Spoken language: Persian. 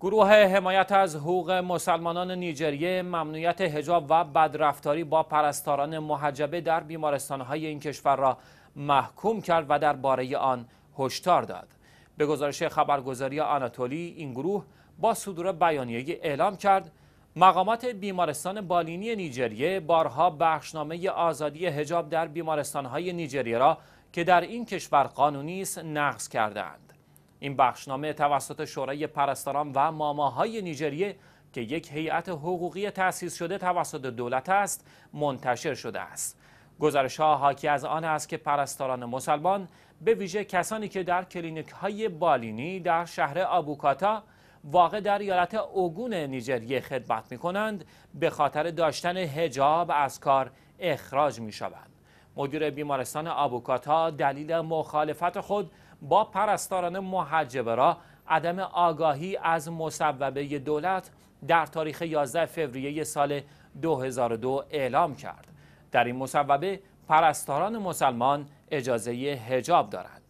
گروه حمایت از حقوق مسلمانان نیجریه ممنوعیت هجاب و بدرفتاری با پرستاران محجبه در بیمارستانهای این کشور را محکوم کرد و درباره آن هشدار داد به گزارش خبرگزاری آناتولی این گروه با صدور بیانیه اعلام کرد مقامات بیمارستان بالینی نیجریه بارها بخشنامه آزادی هجاب در بیمارستانهای نیجریه را که در این کشور قانونی است نقض کردند این بخشنامه توسط شورای پرستاران و ماماهای نیجریه که یک هیئت حقوقی تأسیس شده توسط دولت است منتشر شده است گزارش ها حاکی از آن است که پرستاران مسلمان به ویژه کسانی که در کلینیک های بالینی در شهر آبوکاتا واقع در ایالت اوگون نیجریه خدمت می کنند به خاطر داشتن هجاب از کار اخراج می شود. مدیر بیمارستان آبوکاتا دلیل مخالفت خود با پرستاران محجبه را عدم آگاهی از مصوبه دولت در تاریخ 11 فوریه سال 2002 اعلام کرد. در این مصوبه پرستاران مسلمان اجازه هجاب دارند.